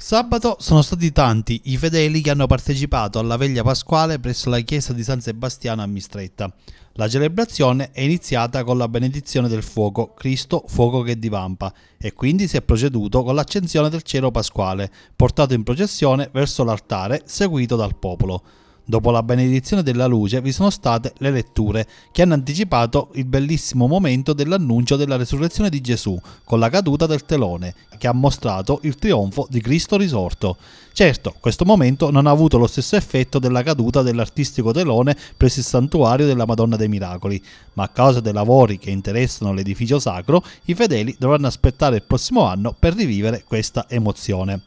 Sabato sono stati tanti i fedeli che hanno partecipato alla veglia pasquale presso la chiesa di San Sebastiano a Mistretta. La celebrazione è iniziata con la benedizione del fuoco, Cristo fuoco che divampa, e quindi si è proceduto con l'accensione del cielo pasquale, portato in processione verso l'altare, seguito dal popolo. Dopo la benedizione della luce vi sono state le letture che hanno anticipato il bellissimo momento dell'annuncio della resurrezione di Gesù con la caduta del telone che ha mostrato il trionfo di Cristo risorto. Certo, questo momento non ha avuto lo stesso effetto della caduta dell'artistico telone presso il santuario della Madonna dei Miracoli, ma a causa dei lavori che interessano l'edificio sacro, i fedeli dovranno aspettare il prossimo anno per rivivere questa emozione.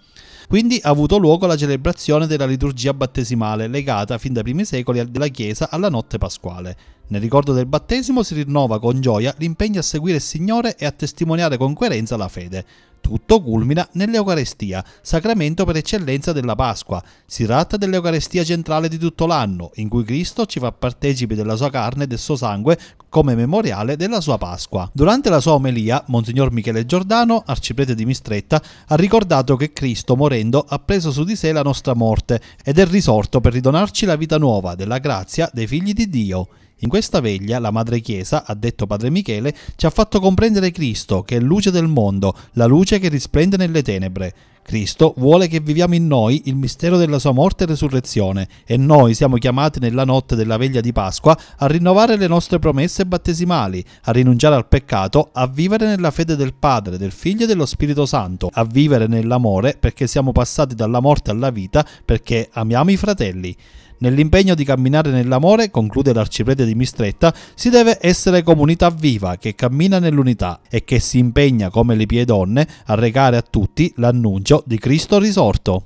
Quindi ha avuto luogo la celebrazione della liturgia battesimale legata fin dai primi secoli della Chiesa alla notte pasquale. Nel ricordo del battesimo si rinnova con gioia l'impegno a seguire il Signore e a testimoniare con coerenza la fede. Tutto culmina nell'Eucarestia, sacramento per eccellenza della Pasqua. Si tratta dell'Eucarestia centrale di tutto l'anno, in cui Cristo ci fa partecipi della sua carne e del suo sangue come memoriale della sua Pasqua. Durante la sua omelia, Monsignor Michele Giordano, arciprete di Mistretta, ha ricordato che Cristo, morendo, ha preso su di sé la nostra morte ed è risorto per ridonarci la vita nuova della grazia dei figli di Dio. In questa veglia la Madre Chiesa, ha detto Padre Michele, ci ha fatto comprendere Cristo, che è luce del mondo, la luce che risplende nelle tenebre. Cristo vuole che viviamo in noi il mistero della sua morte e resurrezione e noi siamo chiamati nella notte della veglia di Pasqua a rinnovare le nostre promesse battesimali, a rinunciare al peccato, a vivere nella fede del Padre, del Figlio e dello Spirito Santo, a vivere nell'amore perché siamo passati dalla morte alla vita perché amiamo i fratelli. Nell'impegno di camminare nell'amore, conclude l'arciprete di Mistretta, si deve essere comunità viva che cammina nell'unità e che si impegna come le pie donne a regare a tutti l'annuncio Messaggio di Cristo risorto.